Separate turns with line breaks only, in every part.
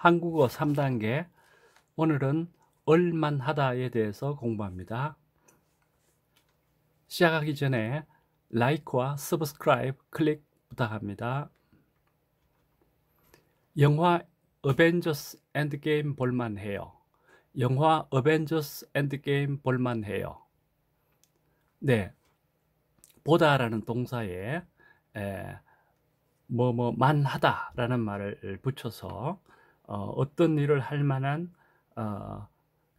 한국어 3단계 오늘은 얼만하다에 대해서 공부합니다. 시작하기 전에 라이크와 서브스크라이브 클릭 부탁합니다. 영화 어벤져스 엔드게임 볼만해요. 영화 어벤져스 엔드게임 볼만해요. 네, 보다라는 동사에 뭐뭐 뭐, 만하다라는 말을 붙여서 어, 떤 일을 할 만한 어,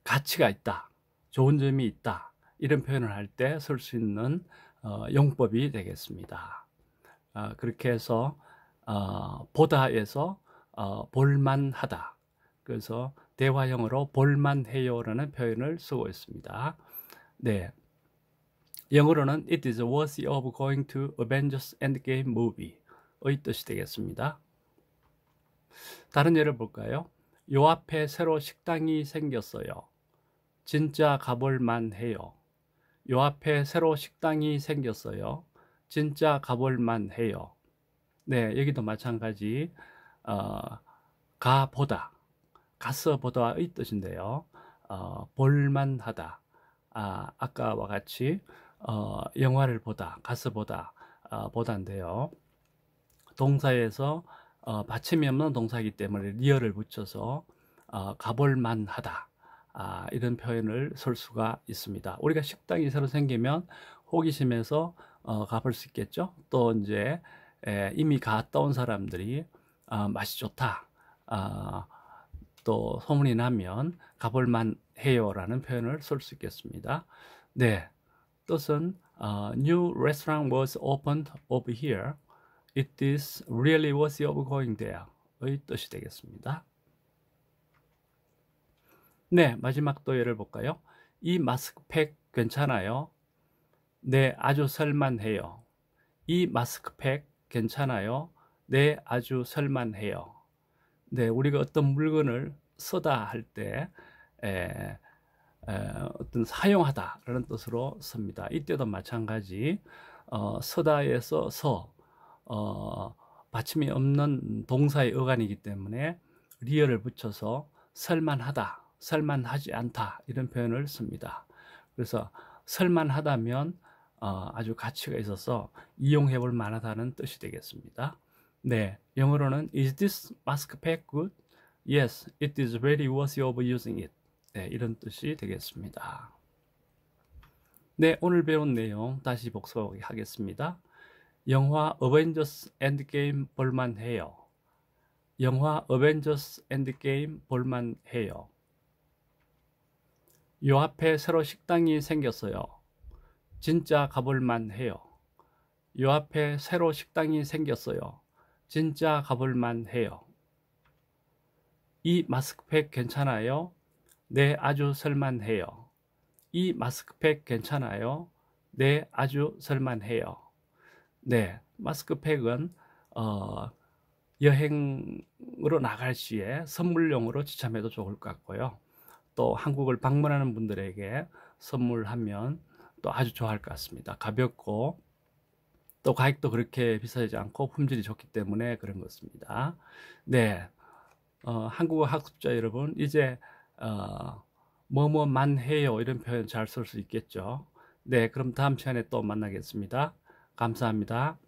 가치가 있다, 좋은 점이 있다 이런 표현을 할 때 쓸 수 있는 어, 용법이 되겠습니다. 어, 그렇게 해서 어, 보다에서 어, 볼만하다. 그래서 대화형으로 볼만해요라는 표현을 쓰고 있습니다. 네. 영어로는 It is worthy of going to Avengers Endgame movie의 뜻이 되겠습니다. 다른 예를 볼까요? 요 앞에 새로 식당이 생겼어요. 진짜 가볼만 해요. 요 앞에 새로 식당이 생겼어요. 진짜 가볼만 해요. 네, 여기도 마찬가지 어, 가보다, 가서 보다의 뜻인데요. 어, 볼만하다. 아, 아까와 같이 어, 영화를 보다, 가서 보다, 어, 보다인데요. 동사에서 어, 받침이 없는 동사이기 때문에 리얼을 붙여서 어, 가볼만하다 아, 이런 표현을 쓸 수가 있습니다. 우리가 식당이 새로 생기면 호기심에서 어, 가볼 수 있겠죠. 또 이제 에, 이미 갔다 온 사람들이 아, 맛이 좋다. 아, 또 소문이 나면 가볼만 해요라는 표현을 쓸 수 있겠습니다. 네, 뜻은 u 어, new restaurant was opened over here. It is really w o r t h of going there의 뜻이 되겠습니다. 네, 마지막 또 예를 볼까요? 이 마스크팩 괜찮아요? 네, 아주 설만해요. 이 마스크팩 괜찮아요? 네, 아주 설만해요. 네, 우리가 어떤 물건을 쓰다 할 때, 에, 에, 어떤 사용하다라는 뜻으로 씁니다. 이때도 마찬가지 어, 쓰다에서 서 어, 받침이 없는 동사의 어간이기 때문에 리얼을 붙여서 설만하다, 설만하지 않다 이런 표현을 씁니다. 그래서 설만하다면 어, 아주 가치가 있어서 이용해 볼 만하다는 뜻이 되겠습니다. 네, 영어로는 Is this mask pack good? Yes, it is very worthy of using it. 네, 이런 뜻이 되겠습니다. 네, 오늘 배운 내용 다시 복습하겠습니다. 영화 어벤져스 엔드게임 볼만해요. 영화 어벤져스 엔드게임 볼만해요. 요 앞에 새로 식당이 생겼어요. 진짜 가볼만해요. 요 앞에 새로 식당이 생겼어요. 진짜 가볼만해요. 이 마스크팩 괜찮아요? 네, 아주 설만해요. 이 마스크팩 괜찮아요? 네, 아주 설만해요. 네, 마스크팩은 어, 여행으로 나갈 시에 선물용으로 지참해도 좋을 것 같고요. 또 한국을 방문하는 분들에게 선물하면 또 아주 좋아할 것 같습니다. 가볍고 또 가격도 그렇게 비싸지 않고 품질이 좋기 때문에 그런 것입니다. 네, 어, 한국어 학습자 여러분 이제 어, 뭐뭐만 해요 이런 표현 잘 쓸 수 있겠죠. 네, 그럼 다음 시간에 또 만나겠습니다. 감사합니다.